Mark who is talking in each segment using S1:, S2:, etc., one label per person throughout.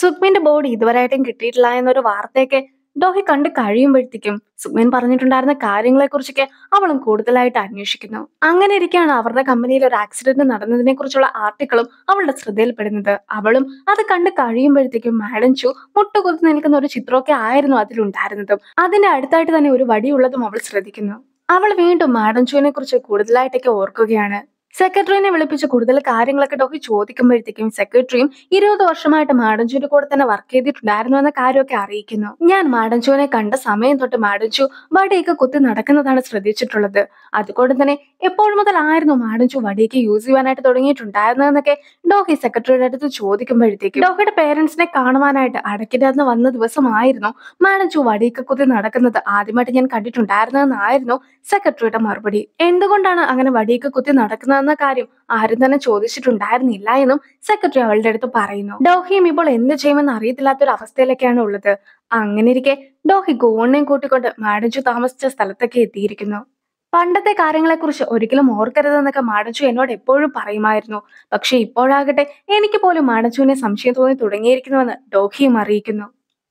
S1: സുഗ്മിന്റെ body ഇതുവരെയായിട്ടും കിട്ടിയിട്ടില്ല എന്നൊരു വാർത്തയൊക്കെ ഡോഹി കണ്ട് കഴിയുമ്പോഴത്തേക്കും സുഗ്മിൻ പറഞ്ഞിട്ടുണ്ടായിരുന്ന കാര്യങ്ങളെക്കുറിച്ചൊക്കെ അവളും കൂടുതലായിട്ട് അന്വേഷിക്കുന്നു അങ്ങനെ ഇരിക്കാണ് അവരുടെ കമ്പനിയിൽ ഒരു ആക്സിഡന്റ് നടന്നതിനെ കുറിച്ചുള്ള ആർട്ടിക്കിളും അവളുടെ ശ്രദ്ധയിൽപ്പെടുന്നത് അവളും അത് കണ്ട് കഴിയുമ്പോഴത്തേക്കും മാഡം ചു മുട്ടുകുത്തി നിൽക്കുന്ന ഒരു ചിത്രമൊക്കെ ആയിരുന്നു അതിലുണ്ടായിരുന്നതും അതിന്റെ അടുത്തായിട്ട് തന്നെ ഒരു വടിയുള്ളതും അവൾ ശ്രദ്ധിക്കുന്നു അവൾ വീണ്ടും മാഡം ചുവിനെ കുറിച്ച് കൂടുതലായിട്ടൊക്കെ ഓർക്കുകയാണ് സെക്രട്ടറിനെ വിളിപ്പിച്ച് കൂടുതൽ കാര്യങ്ങളൊക്കെ ഡോക്ടർ ചോദിക്കുമ്പോഴത്തേക്കും സെക്രട്ടറിയും ഇരുപത് വർഷമായിട്ട് മാഡൻജുവിന്റെ കൂടെ തന്നെ വർക്ക് ചെയ്തിട്ടുണ്ടായിരുന്നു എന്ന കാര്യമൊക്കെ അറിയിക്കുന്നു ഞാൻ മാഡൻജുവിനെ കണ്ട സമയം തൊട്ട് മാഡൻജു വടിയൊക്കെ കുത്തി നടക്കുന്നതാണ് ശ്രദ്ധിച്ചിട്ടുള്ളത് അതുകൊണ്ട് തന്നെ എപ്പോൾ മുതലായിരുന്നു മാഡൻജു വടിയൊക്കെ യൂസ് ചെയ്യാനായിട്ട് തുടങ്ങിയിട്ടുണ്ടായിരുന്നതെന്നൊക്കെ ഡോഹി സെക്രട്ടറിയുടെ അടുത്ത് ചോദിക്കുമ്പോഴത്തേക്കും ഡോഹിയുടെ പേരൻസിനെ കാണുവാനായിട്ട് അടക്കിടാന്ന് വന്ന ദിവസമായിരുന്നു മാഡൻജു വടിയൊക്കെ കുത്തി നടക്കുന്നത് ആദ്യമായിട്ട് ഞാൻ കണ്ടിട്ടുണ്ടായിരുന്നതെന്നായിരുന്നു സെക്രട്ടറിയുടെ മറുപടി എന്തുകൊണ്ടാണ് അങ്ങനെ വടിയൊക്കെ കുത്തി നടക്കുന്നത് എന്ന കാര്യം ആരും തന്നെ ചോദിച്ചിട്ടുണ്ടായിരുന്നില്ല എന്നും സെക്രട്ടറി അവളുടെ അടുത്ത് പറയുന്നു ഡോഹിയും ഇപ്പോൾ എന്ത് ചെയ്യുമെന്ന് അറിയത്തില്ലാത്തൊരു അവസ്ഥയിലൊക്കെയാണ് ഉള്ളത് അങ്ങനെ ഇരിക്കെ ഡോഹി ഗോണിനെയും കൂട്ടിക്കൊണ്ട് മാഡജു താമസിച്ച സ്ഥലത്തൊക്കെ എത്തിയിരിക്കുന്നു പണ്ടത്തെ കുറിച്ച് ഒരിക്കലും ഓർക്കരുതെന്നൊക്കെ മാടച്ചു എന്നോട് എപ്പോഴും പറയുമായിരുന്നു പക്ഷെ ഇപ്പോഴാകട്ടെ എനിക്ക് പോലും മാടച്ചുവിനെ സംശയം തോന്നി തുടങ്ങിയിരിക്കുന്നുവെന്ന് ഡോഹിയും അറിയിക്കുന്നു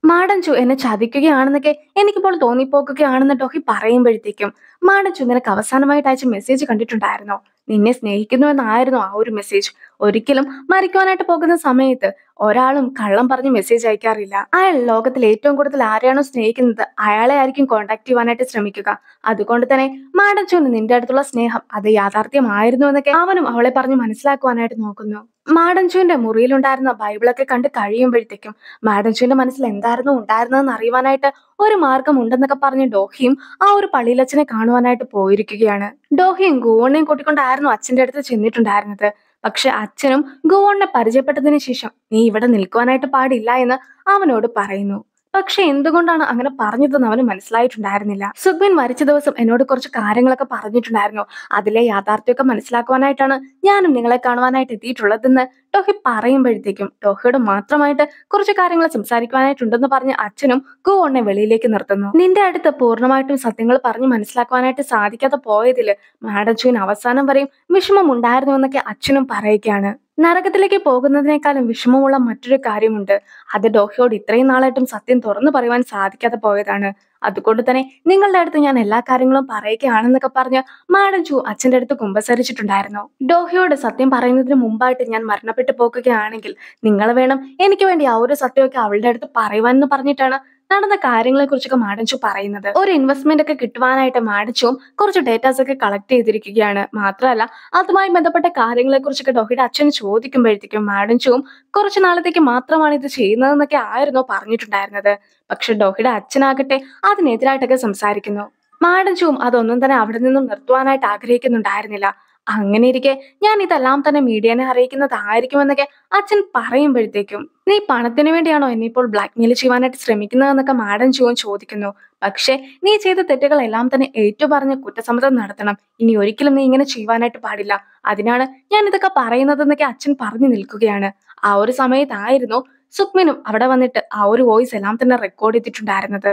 S1: മാടഞ്ചു എന്നെ ചതിക്കുകയാണെന്നൊക്കെ എനിക്കിപ്പോൾ തോന്നിപ്പോക്കുകയാണെന്ന് ടോഹി പറയുമ്പോഴത്തേക്കും മാടഞ്ചു നിനക്ക് അവസാനമായിട്ട് അയച്ച മെസ്സേജ് കണ്ടിട്ടുണ്ടായിരുന്നോ നിന്നെ സ്നേഹിക്കുന്നു എന്നായിരുന്നു ആ ഒരു മെസ്സേജ് ഒരിക്കലും മരിക്കുവാനായിട്ട് പോകുന്ന സമയത്ത് ഒരാളും കള്ളം പറഞ്ഞ് മെസ്സേജ് അയക്കാറില്ല അയാൾ ലോകത്തിൽ ഏറ്റവും കൂടുതൽ ആരെയാണോ സ്നേഹിക്കുന്നത് അയാളെ ആയിരിക്കും കോണ്ടാക്ട് ചെയ്യുവാനായിട്ട് ശ്രമിക്കുക അതുകൊണ്ട് തന്നെ മാഡം ചോന്ന് നിന്റെ അടുത്തുള്ള സ്നേഹം അത് യാഥാർത്ഥ്യമായിരുന്നു എന്നൊക്കെ അവനും അവളെ പറഞ്ഞ് മനസ്സിലാക്കുവാനായിട്ട് നോക്കുന്നു മാഡൻചുവിന്റെ മുറിയിലുണ്ടായിരുന്ന ബൈബിളൊക്കെ കണ്ട് കഴിയുമ്പോഴത്തേക്കും മാഡൻചുവിന്റെ മനസ്സിൽ എന്തായിരുന്നു ഉണ്ടായിരുന്നതെന്ന് അറിയുവാനായിട്ട് ഒരു മാർഗം ഉണ്ടെന്നൊക്കെ പറഞ്ഞ് ഡോഹിയും ആ ഒരു പള്ളിയിലച്ഛനെ കാണുവാനായിട്ട് പോയിരിക്കുകയാണ് ഡോഹിയും ഗൂവണ്ണയും കൂട്ടിക്കൊണ്ടായിരുന്നു അച്ഛന്റെ അടുത്ത് ചെന്നിട്ടുണ്ടായിരുന്നത് പക്ഷെ അച്ഛനും ഗോവണ്ണെ പരിചയപ്പെട്ടതിന് ശേഷം നീ ഇവിടെ നിൽക്കുവാനായിട്ട് പാടില്ല എന്ന് അവനോട് പറയുന്നു പക്ഷെ എന്തുകൊണ്ടാണ് അങ്ങനെ പറഞ്ഞതെന്ന് അവന് മനസ്സിലായിട്ടുണ്ടായിരുന്നില്ല സുഖ്ബിൻ മരിച്ച ദിവസം എന്നോട് കുറച്ച് കാര്യങ്ങളൊക്കെ പറഞ്ഞിട്ടുണ്ടായിരുന്നു അതിലെ യാഥാർത്ഥ്യമൊക്കെ മനസ്സിലാക്കുവാനായിട്ടാണ് ഞാനും നിങ്ങളെ കാണുവാനായിട്ട് എത്തിയിട്ടുള്ളതെന്ന് ടോഹി പറയുമ്പോഴത്തേക്കും ടോഹിയോട് മാത്രമായിട്ട് കുറച്ച് കാര്യങ്ങൾ സംസാരിക്കുവാനായിട്ടുണ്ടെന്ന് പറഞ്ഞ് അച്ഛനും ഗോവണ്ണെ വെളിയിലേക്ക് നിർത്തുന്നു നിന്റെ അടുത്ത് പൂർണ്ണമായിട്ടും സത്യങ്ങൾ പറഞ്ഞ് മനസ്സിലാക്കുവാനായിട്ട് സാധിക്കാതെ പോയതില് മാഡം ജൂൻ അവസാനം വരെയും വിഷമം ഉണ്ടായിരുന്നുവെന്നൊക്കെ അച്ഛനും പറയുകയാണ് നരകത്തിലേക്ക് പോകുന്നതിനേക്കാളും വിഷമമുള്ള മറ്റൊരു കാര്യമുണ്ട് അത് ഡോഹിയോട് ഇത്രയും നാളായിട്ടും സത്യം തുറന്നു പറയുവാൻ സാധിക്കാതെ പോയതാണ് അതുകൊണ്ട് തന്നെ നിങ്ങളുടെ അടുത്ത് ഞാൻ എല്ലാ കാര്യങ്ങളും പറയുകയാണെന്നൊക്കെ പറഞ്ഞ് മാഡം ചു അച്ഛൻ്റെ അടുത്ത് കുമ്പസരിച്ചിട്ടുണ്ടായിരുന്നു ഡോഹിയോട് സത്യം പറയുന്നതിന് മുമ്പായിട്ട് ഞാൻ മരണപ്പെട്ടു പോകുകയാണെങ്കിൽ നിങ്ങൾ വേണം എനിക്ക് വേണ്ടി ആ ഒരു സത്യമൊക്കെ അവളുടെ അടുത്ത് പറയുവാൻ എന്ന് പറഞ്ഞിട്ടാണ് നടന്ന കാര്യങ്ങളെ കുറിച്ചൊക്കെ മാഡച്ചു പറയുന്നത് ഒരു ഇൻവെസ്റ്റ്മെന്റ് ഒക്കെ കിട്ടുവാനായിട്ട് മാഡച്ചും കുറച്ച് ഡേറ്റാസ് ഒക്കെ കളക്ട് ചെയ്തിരിക്കുകയാണ് മാത്രമല്ല അതുമായി ബന്ധപ്പെട്ട കാര്യങ്ങളെ കുറിച്ചൊക്കെ ഡോഹിയുടെ അച്ഛൻ ചോദിക്കുമ്പോഴത്തേക്കും മാഡച്ചും കുറച്ച് നാളത്തേക്ക് മാത്രമാണ് ഇത് ചെയ്യുന്നതെന്നൊക്കെ ആയിരുന്നു പറഞ്ഞിട്ടുണ്ടായിരുന്നത് പക്ഷെ ഡോഹിയുടെ അച്ഛനാകട്ടെ അതിനെതിരായിട്ടൊക്കെ സംസാരിക്കുന്നു മാഡം അതൊന്നും തന്നെ അവിടെ നിന്നും നിർത്തുവാനായിട്ട് ആഗ്രഹിക്കുന്നുണ്ടായിരുന്നില്ല അങ്ങനെ ഇരിക്കെ ഞാൻ ഇതെല്ലാം തന്നെ മീഡിയനെ അറിയിക്കുന്നതായിരിക്കുമെന്നൊക്കെ അച്ഛൻ പറയുമ്പോഴത്തേക്കും നീ പണത്തിന് വേണ്ടിയാണോ എന്നെ ഇപ്പോൾ ബ്ലാക്ക്മെയിൽ ചെയ്യാനായിട്ട് ശ്രമിക്കുന്നതെന്നൊക്കെ മാഡം ജീവൻ ചോദിക്കുന്നു പക്ഷേ നീ ചെയ്ത തെറ്റുകളെല്ലാം തന്നെ ഏറ്റുപറഞ്ഞ് കുറ്റസമ്മതം നടത്തണം ഇനി ഒരിക്കലും നീ ഇങ്ങനെ ചെയ്യുവാനായിട്ട് പാടില്ല അതിനാണ് ഞാൻ ഇതൊക്കെ പറയുന്നതെന്നൊക്കെ അച്ഛൻ പറഞ്ഞു നിൽക്കുകയാണ് ആ ഒരു സമയത്തായിരുന്നു സുക്മിനും അവിടെ വന്നിട്ട് ആ ഒരു വോയിസ് എല്ലാം തന്നെ റെക്കോർഡ് ചെയ്തിട്ടുണ്ടായിരുന്നത്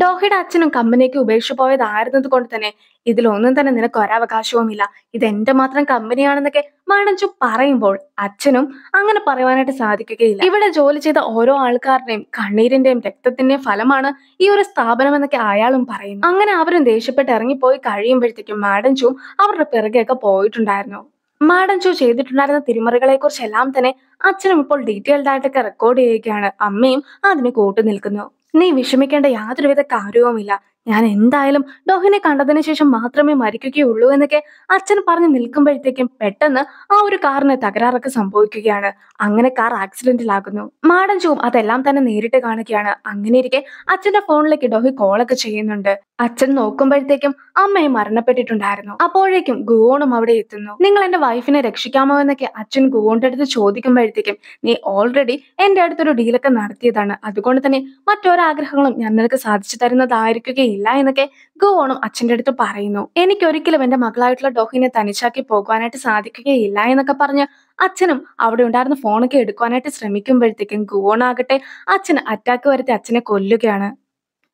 S1: ഡോഹയുടെ അച്ഛനും കമ്പനിക്ക് ഉപേക്ഷിച്ചു പോയതായിരുന്നത് കൊണ്ട് തന്നെ ഇതിലൊന്നും തന്നെ നിനക്ക് ഒരവകാശവുമില്ല ഇത് എന്റെ മാത്രം കമ്പനിയാണെന്നൊക്കെ മാണഞ്ചു പറയുമ്പോൾ അച്ഛനും അങ്ങനെ പറയുവാനായിട്ട് സാധിക്കുകയില്ല ഇവിടെ ജോലി ചെയ്ത ഓരോ ആൾക്കാരുടെയും കണ്ണീരിന്റെയും രക്തത്തിന്റെയും ഫലമാണ് ഈ ഒരു സ്ഥാപനം എന്നൊക്കെ അയാളും പറയുന്നു അങ്ങനെ അവരും ദേഷ്യപ്പെട്ട് ഇറങ്ങിപ്പോയി കഴിയുമ്പോഴത്തേക്കും മാഡഞ്ചു അവരുടെ പിറകെയൊക്കെ പോയിട്ടുണ്ടായിരുന്നു മാഡം ചെയ്തിട്ടുണ്ടായിരുന്ന തിരിമറികളെ കുറിച്ചെല്ലാം തന്നെ അച്ഛനും ഇപ്പോൾ ഡീറ്റെയിൽഡ് ആയിട്ടൊക്കെ റെക്കോർഡ് ചെയ്യുകയാണ് അമ്മയും അതിന് കൂട്ടു നിൽക്കുന്നു നീ വിഷമിക്കേണ്ട യാതൊരുവിധ കാര്യവുമില്ല ഞാൻ എന്തായാലും ഡോഹിനെ കണ്ടതിന് ശേഷം മാത്രമേ മരിക്കുകയുള്ളൂ എന്നൊക്കെ അച്ഛൻ പറഞ്ഞു നിൽക്കുമ്പോഴത്തേക്കും പെട്ടെന്ന് ആ ഒരു കാറിന് തകരാറൊക്കെ സംഭവിക്കുകയാണ് അങ്ങനെ കാർ ആക്സിഡന്റിലാകുന്നു മാഡം ജൂം അതെല്ലാം തന്നെ നേരിട്ട് കാണുകയാണ് അങ്ങനെ ഇരിക്കെ അച്ഛന്റെ ഫോണിലേക്ക് ഡോഹി കോളൊക്കെ ചെയ്യുന്നുണ്ട് അച്ഛൻ നോക്കുമ്പോഴത്തേക്കും അമ്മയെ മരണപ്പെട്ടിട്ടുണ്ടായിരുന്നു അപ്പോഴേക്കും ഗുവോണും അവിടെ എത്തുന്നു നിങ്ങൾ എന്റെ വൈഫിനെ രക്ഷിക്കാമോ എന്നൊക്കെ അച്ഛൻ ഗുവോന്റെ അടുത്ത് ചോദിക്കുമ്പോഴത്തേക്കും നീ ഓൾറെഡി എന്റെ അടുത്തൊരു ഡീലൊക്കെ നടത്തിയതാണ് അതുകൊണ്ട് തന്നെ മറ്റൊരാഗ്രഹങ്ങളും ഞാൻ നിനക്ക് സാധിച്ചു തരുന്നതായിരിക്കുകയും ഇല്ല എന്നൊക്കെ ഗുവോണും അച്ഛൻ്റെ അടുത്ത് പറയുന്നു എനിക്കൊരിക്കലും എൻ്റെ മകളായിട്ടുള്ള ഡോഹിനെ തനിച്ചാക്കി പോകുവാനായിട്ട് സാധിക്കുകയില്ല എന്നൊക്കെ പറഞ്ഞ് അച്ഛനും അവിടെ ഉണ്ടായിരുന്ന ഫോണൊക്കെ എടുക്കുവാനായിട്ട് ശ്രമിക്കുമ്പോഴത്തേക്കും ഗോണാകട്ടെ അച്ഛൻ അറ്റാക്ക് വരുത്തി അച്ഛനെ കൊല്ലുകയാണ്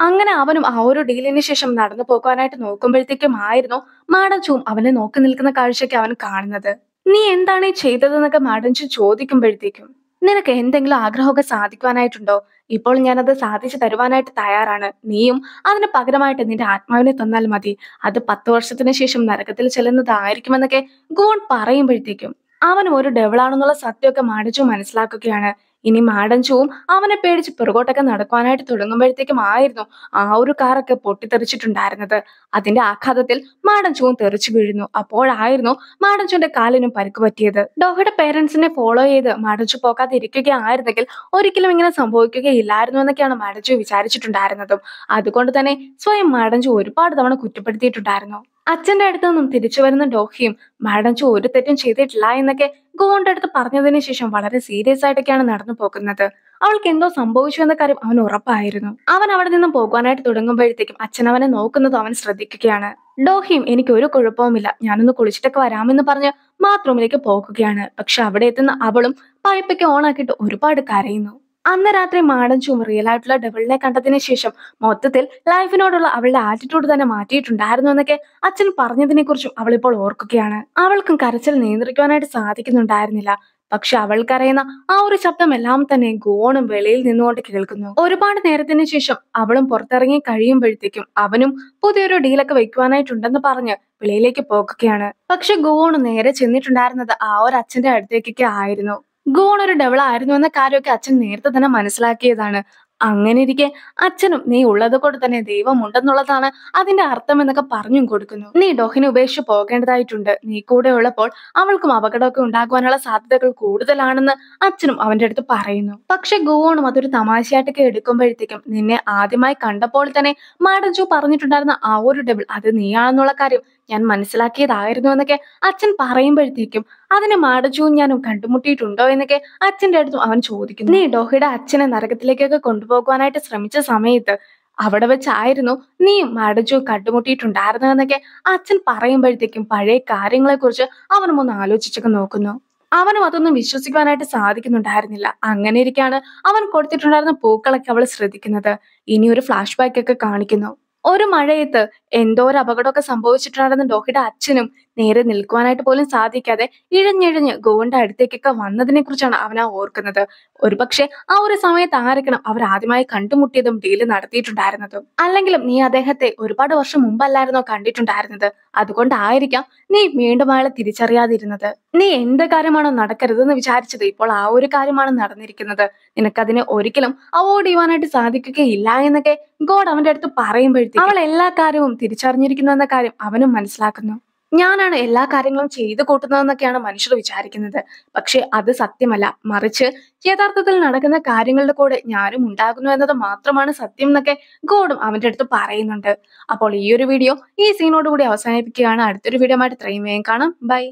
S1: അങ്ങനെ അവനും ആ ഒരു ഡീലിന് ശേഷം നടന്നു പോകുവാനായിട്ട് നോക്കുമ്പോഴത്തേക്കും ആയിരുന്നു മാഡച്ചൂം അവനെ നോക്കി നിൽക്കുന്ന കാഴ്ചയ്ക്ക് അവൻ കാണുന്നത് നീ എന്താണ് ഈ ചെയ്തതെന്നൊക്കെ മാഡൻചു ചോദിക്കുമ്പോഴത്തേക്കും നിനക്ക് എന്തെങ്കിലും ആഗ്രഹമൊക്കെ സാധിക്കുവാനായിട്ടുണ്ടോ ഇപ്പോൾ ഞാനത് സാധിച്ചു തരുവാനായിട്ട് തയ്യാറാണ് നീയും അതിന് പകരമായിട്ട് നിന്റെ ആത്മാവിനെ തന്നാൽ മതി അത് പത്ത് വർഷത്തിന് ശേഷം നരകത്തിൽ ചെല്ലുന്നതായിരിക്കുമെന്നൊക്കെ ഗോൺ പറയുമ്പോഴത്തേക്കും അവനും ഒരു ഡെവിളാണെന്നുള്ള സത്യമൊക്കെ മാടച്ചു മനസ്സിലാക്കുകയാണ് ഇനി മാടഞ്ചുവും അവനെ പേടിച്ച് പിറകോട്ടൊക്കെ നടക്കുവാനായിട്ട് തുടങ്ങുമ്പോഴത്തേക്കും ആയിരുന്നു ആ ഒരു കാറൊക്കെ പൊട്ടിത്തെറിച്ചിട്ടുണ്ടായിരുന്നത് അതിന്റെ ആഘാതത്തിൽ മാടഞ്ചുവും തെറിച്ചു വീഴുന്നു അപ്പോഴായിരുന്നു മാടഞ്ചുവിന്റെ കാലിനും പരിക്ക് പറ്റിയത് ഡോഹയുടെ പേരൻസിനെ ഫോളോ ചെയ്ത് മാടഞ്ചു പോകാതെ ഇരിക്കുകയായിരുന്നെങ്കിൽ ഒരിക്കലും ഇങ്ങനെ സംഭവിക്കുകയില്ലായിരുന്നു എന്നൊക്കെയാണ് മാടഞ്ചു വിചാരിച്ചിട്ടുണ്ടായിരുന്നതും അതുകൊണ്ട് തന്നെ സ്വയം മാടഞ്ചു ഒരുപാട് തവണ കുറ്റപ്പെടുത്തിയിട്ടുണ്ടായിരുന്നു അച്ഛന്റെ അടുത്ത് നിന്നും തിരിച്ചു വരുന്ന ഡോഹിയും മാഡം ഒരു തെറ്റും ചെയ്തിട്ടില്ല എന്നൊക്കെ ഗോവന്റെ അടുത്ത് പറഞ്ഞതിന് ശേഷം വളരെ സീരിയസ് ആയിട്ടൊക്കെയാണ് നടന്നു പോകുന്നത് അവൾക്ക് എന്തോ സംഭവിച്ചു എന്ന കാര്യം അവൻ ഉറപ്പായിരുന്നു അവൻ അവിടെ നിന്നും പോകുവാനായിട്ട് തുടങ്ങുമ്പോഴത്തേക്കും അച്ഛൻ അവനെ നോക്കുന്നത് അവൻ ശ്രദ്ധിക്കുകയാണ് ഡോഹിയും എനിക്ക് ഒരു കുഴപ്പവുമില്ല ഞാനൊന്ന് കുളിച്ചിട്ടൊക്കെ വരാമെന്ന് പറഞ്ഞ് ബാത്റൂമിലേക്ക് പോകുകയാണ് പക്ഷെ അവിടെ എത്തുന്ന അവളും പൈപ്പൊക്കെ ഓണാക്കിയിട്ട് ഒരുപാട് കരയുന്നു അന്ന് രാത്രി മാഡം ചും റിയൽ ആയിട്ടുള്ള ഡബിളിനെ കണ്ടതിന് ശേഷം മൊത്തത്തിൽ ലൈഫിനോടുള്ള അവളുടെ ആറ്റിറ്റ്യൂഡ് തന്നെ മാറ്റിയിട്ടുണ്ടായിരുന്നു എന്നൊക്കെ അച്ഛൻ പറഞ്ഞതിനെ കുറിച്ചും അവളിപ്പോൾ ഓർക്കുകയാണ് അവൾക്കും കരച്ചിൽ നിയന്ത്രിക്കുവാനായിട്ട് സാധിക്കുന്നുണ്ടായിരുന്നില്ല പക്ഷെ അവൾക്കറിയുന്ന ആ ഒരു ശബ്ദം എല്ലാം തന്നെ ഗോണും വെളിയിൽ നിന്നുകൊണ്ട് കേൾക്കുന്നു ഒരുപാട് നേരത്തിന് ശേഷം അവളും പുറത്തിറങ്ങി കഴിയുമ്പോഴത്തേക്കും അവനും പുതിയൊരു ഡീലൊക്കെ വെക്കുവാനായിട്ടുണ്ടെന്ന് പറഞ്ഞ് വെളിയിലേക്ക് പോകുകയാണ് പക്ഷെ ഗോണ് നേരെ ചെന്നിട്ടുണ്ടായിരുന്നത് ആ ഒരു അച്ഛന്റെ അടുത്തേക്കൊക്കെ ആയിരുന്നു ഗോൺ ഒരു ആയിരുന്നു എന്ന കാര്യമൊക്കെ അച്ഛൻ നേരത്തെ തന്നെ മനസ്സിലാക്കിയതാണ് അങ്ങനെ ഇരിക്കെ അച്ഛനും നീ ഉള്ളത് കൊണ്ട് തന്നെ ദൈവം ഉണ്ടെന്നുള്ളതാണ് അതിന്റെ അർത്ഥം എന്നൊക്കെ പറഞ്ഞും കൊടുക്കുന്നു നീ ഡോഹിനെ ഉപേക്ഷിച്ച് പോകേണ്ടതായിട്ടുണ്ട് നീ കൂടെ ഉള്ളപ്പോൾ അവൾക്കും അപകടമൊക്കെ ഉണ്ടാകുവാനുള്ള സാധ്യതകൾ കൂടുതലാണെന്ന് അച്ഛനും അവന്റെ അടുത്ത് പറയുന്നു പക്ഷെ ഗോവണും അതൊരു തമാശയായിട്ടൊക്കെ എടുക്കുമ്പോഴത്തേക്കും നിന്നെ ആദ്യമായി കണ്ടപ്പോൾ തന്നെ മാഡം ജോ പറഞ്ഞിട്ടുണ്ടായിരുന്ന ആ ഒരു ഡബിൾ അത് നീയാണെന്നുള്ള കാര്യം ഞാൻ മനസ്സിലാക്കിയതായിരുന്നു എന്നൊക്കെ അച്ഛൻ പറയുമ്പോഴത്തേക്കും അതിനെ മാടജുവും ഞാനും കണ്ടുമുട്ടിയിട്ടുണ്ടോ എന്നൊക്കെ അച്ഛൻ്റെ അടുത്തും അവൻ ചോദിക്കുന്നു നീ ഡോഹയുടെ അച്ഛനെ നരകത്തിലേക്കൊക്കെ കൊണ്ടുപോകുവാനായിട്ട് ശ്രമിച്ച സമയത്ത് അവിടെ വെച്ചായിരുന്നു നീ മടച്ചു കണ്ടുമുട്ടിയിട്ടുണ്ടായിരുന്നു എന്നൊക്കെ അച്ഛൻ പറയുമ്പോഴത്തേക്കും പഴയ കാര്യങ്ങളെക്കുറിച്ച് അവനും ഒന്ന് ആലോചിച്ചൊക്കെ നോക്കുന്നു അവനും അതൊന്നും വിശ്വസിക്കുവാനായിട്ട് സാധിക്കുന്നുണ്ടായിരുന്നില്ല അങ്ങനെ ഇരിക്കാണ് അവൻ കൊടുത്തിട്ടുണ്ടായിരുന്ന പൂക്കളൊക്കെ അവൾ ശ്രദ്ധിക്കുന്നത് ഇനി ഒരു ഫ്ലാഷ് ബാക്ക് ഒക്കെ കാണിക്കുന്നു ഒരു മഴയത്ത് എന്തോ ഒരു അപകടമൊക്കെ സംഭവിച്ചിട്ടുണ്ടായിരുന്നു ഡോഹിയുടെ അച്ഛനും നേരെ നിൽക്കുവാനായിട്ട് പോലും സാധിക്കാതെ ഇഴഞ്ഞിഴഞ്ഞ് ഗോവിന്റെ അടുത്തേക്കൊക്കെ വന്നതിനെ കുറിച്ചാണ് അവൻ ആ ഓർക്കുന്നത് ഒരുപക്ഷെ ആ ഒരു സമയത്ത് ആയിരിക്കണം അവർ ആദ്യമായി കണ്ടുമുട്ടിയതും ഡീല് നടത്തിയിട്ടുണ്ടായിരുന്നതും അല്ലെങ്കിലും നീ അദ്ദേഹത്തെ ഒരുപാട് വർഷം മുമ്പല്ലായിരുന്നോ കണ്ടിട്ടുണ്ടായിരുന്നത് അതുകൊണ്ടായിരിക്കാം നീ വീണ്ടും അയാളെ തിരിച്ചറിയാതിരുന്നത് നീ എന്ത് കാര്യമാണോ നടക്കരുതെന്ന് വിചാരിച്ചത് ഇപ്പോൾ ആ ഒരു കാര്യമാണ് നടന്നിരിക്കുന്നത് നിനക്കതിനെ ഒരിക്കലും അവോയ്ഡ് ചെയ്യുവാനായിട്ട് സാധിക്കുകയില്ല എന്നൊക്കെ ഗോഡ് അവന്റെ അടുത്ത് പറയുമ്പോഴത്തേക്കും അവൾ എല്ലാ കാര്യവും തിരിച്ചറിഞ്ഞിരിക്കുന്നു എന്ന കാര്യം അവനും മനസ്സിലാക്കുന്നു ഞാനാണ് എല്ലാ കാര്യങ്ങളും ചെയ്തു കൂട്ടുന്നതെന്നൊക്കെയാണ് മനുഷ്യർ വിചാരിക്കുന്നത് പക്ഷേ അത് സത്യമല്ല മറിച്ച് യഥാർത്ഥത്തിൽ നടക്കുന്ന കാര്യങ്ങളുടെ കൂടെ ഞാനും ഉണ്ടാകുന്നു എന്നത് മാത്രമാണ് സത്യം എന്നൊക്കെ ഗോഡും അവന്റെ അടുത്ത് പറയുന്നുണ്ട് അപ്പോൾ ഈ ഒരു വീഡിയോ ഈ സീനോടുകൂടി അവസാനിപ്പിക്കുകയാണ് അടുത്തൊരു വീഡിയോ ആയിട്ട് ഇത്രയും വേഗം കാണാം ബൈ